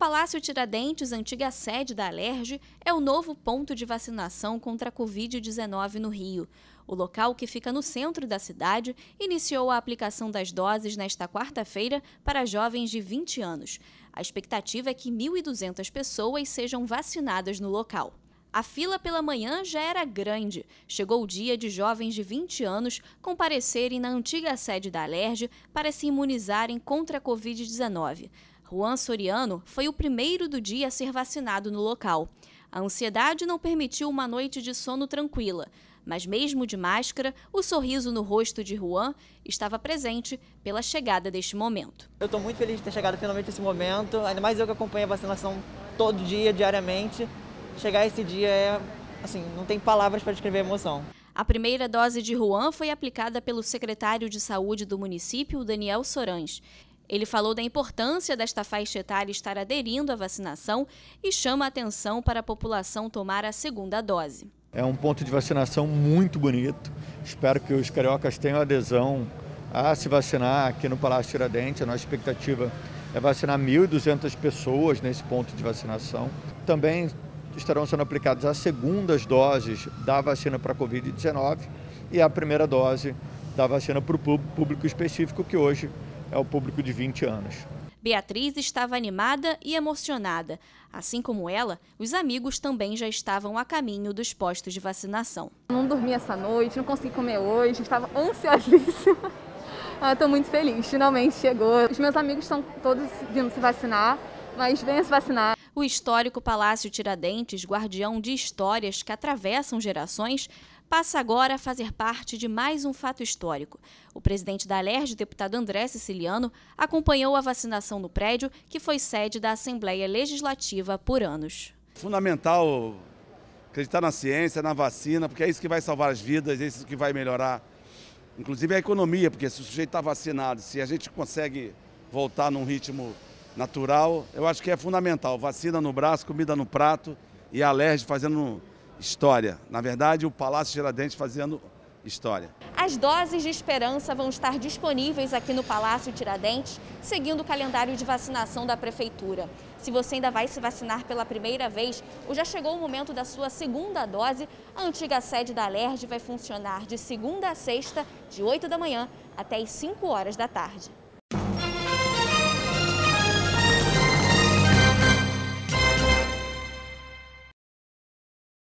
Palácio Tiradentes, antiga sede da Alerj, é o novo ponto de vacinação contra a Covid-19 no Rio. O local, que fica no centro da cidade, iniciou a aplicação das doses nesta quarta-feira para jovens de 20 anos. A expectativa é que 1.200 pessoas sejam vacinadas no local. A fila pela manhã já era grande. Chegou o dia de jovens de 20 anos comparecerem na antiga sede da Alerj para se imunizarem contra a Covid-19. Juan Soriano foi o primeiro do dia a ser vacinado no local. A ansiedade não permitiu uma noite de sono tranquila, mas mesmo de máscara, o sorriso no rosto de Juan estava presente pela chegada deste momento. Eu estou muito feliz de ter chegado finalmente esse momento, ainda mais eu que acompanho a vacinação todo dia, diariamente. Chegar esse dia é, assim, não tem palavras para descrever a emoção. A primeira dose de Juan foi aplicada pelo secretário de Saúde do município, Daniel Sorans. Ele falou da importância desta faixa etária estar aderindo à vacinação e chama a atenção para a população tomar a segunda dose. É um ponto de vacinação muito bonito. Espero que os cariocas tenham adesão a se vacinar aqui no Palácio Tiradentes. A nossa expectativa é vacinar 1.200 pessoas nesse ponto de vacinação. Também estarão sendo aplicadas as segundas doses da vacina para a Covid-19 e a primeira dose da vacina para o público específico, que hoje é o público de 20 anos. Beatriz estava animada e emocionada. Assim como ela, os amigos também já estavam a caminho dos postos de vacinação. Não dormi essa noite, não consegui comer hoje, estava ansiosíssima. Ah, Estou muito feliz, finalmente chegou. Os meus amigos estão todos vindo se vacinar, mas venham se vacinar. O histórico Palácio Tiradentes, guardião de histórias que atravessam gerações, passa agora a fazer parte de mais um fato histórico. O presidente da Alerj, deputado André Siciliano, acompanhou a vacinação no prédio, que foi sede da Assembleia Legislativa por anos. Fundamental acreditar na ciência, na vacina, porque é isso que vai salvar as vidas, é isso que vai melhorar, inclusive a economia, porque se o sujeito está vacinado, se a gente consegue voltar num ritmo natural, eu acho que é fundamental. Vacina no braço, comida no prato e a Alerj fazendo história. Na verdade, o Palácio Tiradentes fazendo história. As doses de esperança vão estar disponíveis aqui no Palácio Tiradentes, seguindo o calendário de vacinação da Prefeitura. Se você ainda vai se vacinar pela primeira vez ou já chegou o momento da sua segunda dose, a antiga sede da Alerj vai funcionar de segunda a sexta, de 8 da manhã até as 5 horas da tarde.